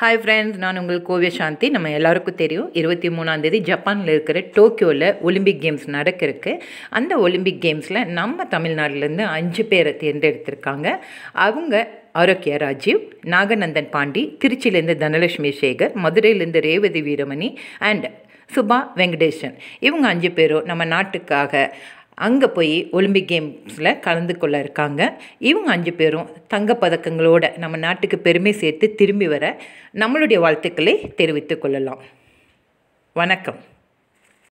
hi friends நான் உங்கள் கோவிய சாந்தி நம்ம எல்லாருக்கும் தெரியும் இருபத்தி மூணாந்தேதி ஜப்பானில் இருக்கிற டோக்கியோவில் ஒலிம்பிக் கேம்ஸ் நடக்கிறதுக்கு அந்த ஒலிம்பிக் கேம்ஸில் நம்ம தமிழ்நாட்டிலேருந்து அஞ்சு பேரை தேர்ந்தெடுத்திருக்காங்க அவங்க ஆரோக்கியா ராஜீவ் நாகநந்தன் பாண்டி திருச்சியிலேருந்து தனலட்சுமி சேகர் மதுரையிலேருந்து ரேவதி வீரமணி அண்ட் சுபா வெங்கடேஷன் இவங்க அஞ்சு பேரும் நம்ம நாட்டுக்காக அங்கே போய் ஒலிம்பிக் கேம்ஸில் கலந்து கொள்ள இருக்காங்க இவங்க அஞ்சு பேரும் தங்கப்பதக்கங்களோட நம்ம நாட்டுக்கு பெருமை சேர்த்து திரும்பி வர நம்மளுடைய வாழ்த்துக்களை தெரிவித்துக் கொள்ளலாம் வணக்கம்